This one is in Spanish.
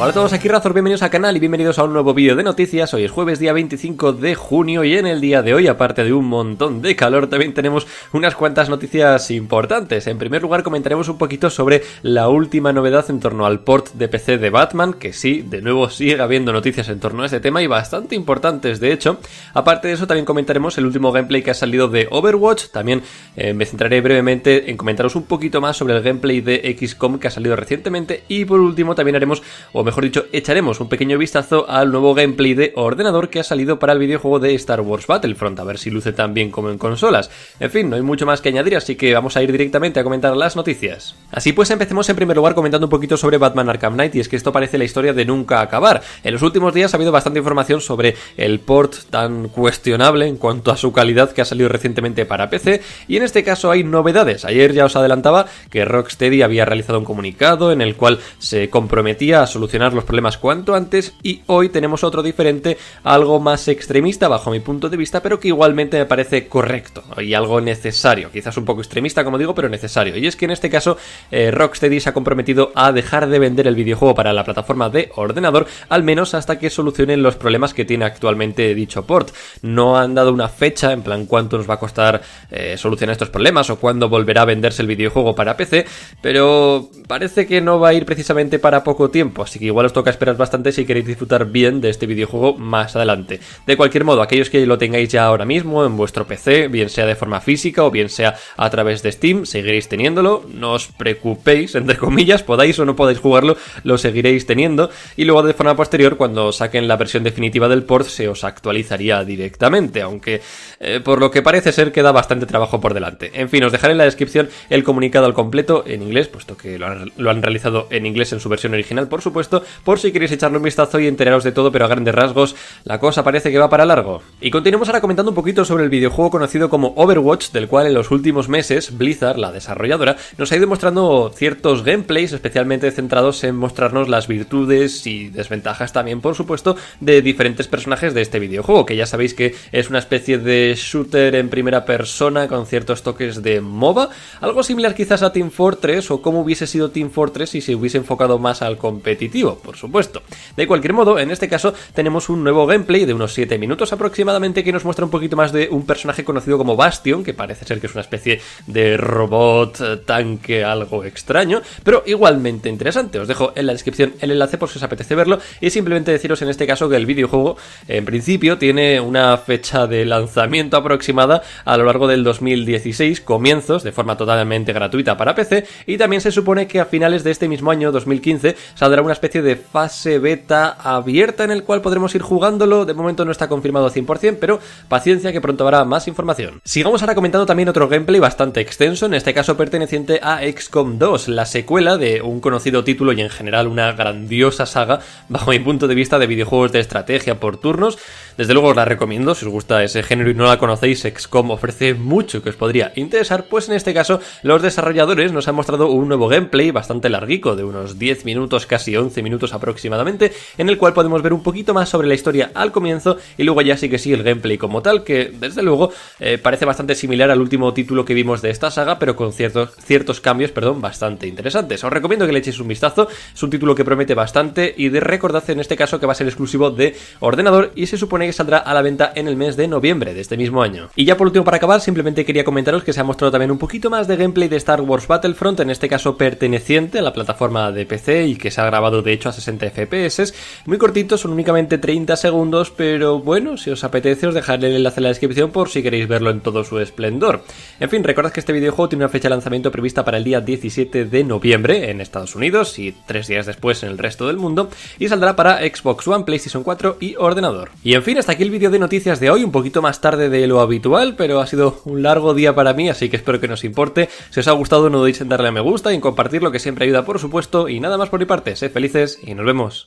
Hola a todos, aquí Razor, bienvenidos al canal y bienvenidos a un nuevo vídeo de noticias. Hoy es jueves día 25 de junio y en el día de hoy, aparte de un montón de calor, también tenemos unas cuantas noticias importantes. En primer lugar, comentaremos un poquito sobre la última novedad en torno al port de PC de Batman, que sí, de nuevo sigue habiendo noticias en torno a este tema y bastante importantes, de hecho. Aparte de eso, también comentaremos el último gameplay que ha salido de Overwatch. También eh, me centraré brevemente en comentaros un poquito más sobre el gameplay de XCOM que ha salido recientemente. Y por último, también haremos mejor dicho, echaremos un pequeño vistazo al nuevo gameplay de ordenador que ha salido para el videojuego de Star Wars Battlefront, a ver si luce tan bien como en consolas. En fin, no hay mucho más que añadir, así que vamos a ir directamente a comentar las noticias. Así pues, empecemos en primer lugar comentando un poquito sobre Batman Arkham Knight, y es que esto parece la historia de nunca acabar. En los últimos días ha habido bastante información sobre el port tan cuestionable en cuanto a su calidad que ha salido recientemente para PC, y en este caso hay novedades. Ayer ya os adelantaba que Rocksteady había realizado un comunicado en el cual se comprometía a solucionar los problemas cuanto antes y hoy tenemos otro diferente, algo más extremista bajo mi punto de vista, pero que igualmente me parece correcto y algo necesario, quizás un poco extremista como digo, pero necesario. Y es que en este caso eh, Rocksteady se ha comprometido a dejar de vender el videojuego para la plataforma de ordenador, al menos hasta que solucionen los problemas que tiene actualmente dicho port. No han dado una fecha en plan cuánto nos va a costar eh, solucionar estos problemas o cuándo volverá a venderse el videojuego para PC, pero parece que no va a ir precisamente para poco tiempo, así que Igual os toca esperar bastante si queréis disfrutar bien de este videojuego más adelante. De cualquier modo, aquellos que lo tengáis ya ahora mismo en vuestro PC, bien sea de forma física o bien sea a través de Steam, seguiréis teniéndolo. No os preocupéis, entre comillas, podáis o no podáis jugarlo, lo seguiréis teniendo. Y luego de forma posterior, cuando saquen la versión definitiva del port, se os actualizaría directamente, aunque eh, por lo que parece ser queda bastante trabajo por delante. En fin, os dejaré en la descripción el comunicado al completo en inglés, puesto que lo han realizado en inglés en su versión original, por supuesto por si queréis echarle un vistazo y enteraros de todo, pero a grandes rasgos, la cosa parece que va para largo. Y continuamos ahora comentando un poquito sobre el videojuego conocido como Overwatch, del cual en los últimos meses Blizzard, la desarrolladora, nos ha ido mostrando ciertos gameplays especialmente centrados en mostrarnos las virtudes y desventajas también, por supuesto, de diferentes personajes de este videojuego, que ya sabéis que es una especie de shooter en primera persona con ciertos toques de MOBA, algo similar quizás a Team Fortress o cómo hubiese sido Team Fortress si se hubiese enfocado más al competitivo por supuesto. De cualquier modo, en este caso tenemos un nuevo gameplay de unos 7 minutos aproximadamente que nos muestra un poquito más de un personaje conocido como Bastion, que parece ser que es una especie de robot eh, tanque algo extraño, pero igualmente interesante. Os dejo en la descripción el enlace por si os apetece verlo y simplemente deciros en este caso que el videojuego en principio tiene una fecha de lanzamiento aproximada a lo largo del 2016, comienzos de forma totalmente gratuita para PC y también se supone que a finales de este mismo año 2015 saldrá una especie de fase beta abierta en el cual podremos ir jugándolo. De momento no está confirmado al 100%, pero paciencia que pronto habrá más información. Sigamos ahora comentando también otro gameplay bastante extenso, en este caso perteneciente a XCOM 2, la secuela de un conocido título y en general una grandiosa saga bajo mi punto de vista de videojuegos de estrategia por turnos. Desde luego os la recomiendo, si os gusta ese género y no la conocéis, XCOM ofrece mucho que os podría interesar, pues en este caso los desarrolladores nos han mostrado un nuevo gameplay bastante larguico, de unos 10 minutos, casi 11 minutos aproximadamente, en el cual podemos ver un poquito más sobre la historia al comienzo y luego ya sí que sí el gameplay como tal, que desde luego eh, parece bastante similar al último título que vimos de esta saga, pero con ciertos, ciertos cambios, perdón, bastante interesantes. Os recomiendo que le echéis un vistazo, es un título que promete bastante y de recordad en este caso que va a ser exclusivo de ordenador y se supone que saldrá a la venta en el mes de noviembre de este mismo año. Y ya por último para acabar, simplemente quería comentaros que se ha mostrado también un poquito más de gameplay de Star Wars Battlefront, en este caso perteneciente a la plataforma de PC y que se ha grabado de hecho a 60 FPS. Muy cortito, son únicamente 30 segundos, pero bueno, si os apetece os dejaré el enlace en la descripción por si queréis verlo en todo su esplendor. En fin, recordad que este videojuego tiene una fecha de lanzamiento prevista para el día 17 de noviembre en Estados Unidos y tres días después en el resto del mundo y saldrá para Xbox One, PlayStation 4 y ordenador. Y en fin, hasta aquí el vídeo de noticias de hoy, un poquito más tarde de lo habitual, pero ha sido un largo día para mí, así que espero que nos importe. Si os ha gustado no dudéis en darle a me gusta y en compartirlo que siempre ayuda por supuesto y nada más por mi parte, sé felices y nos vemos.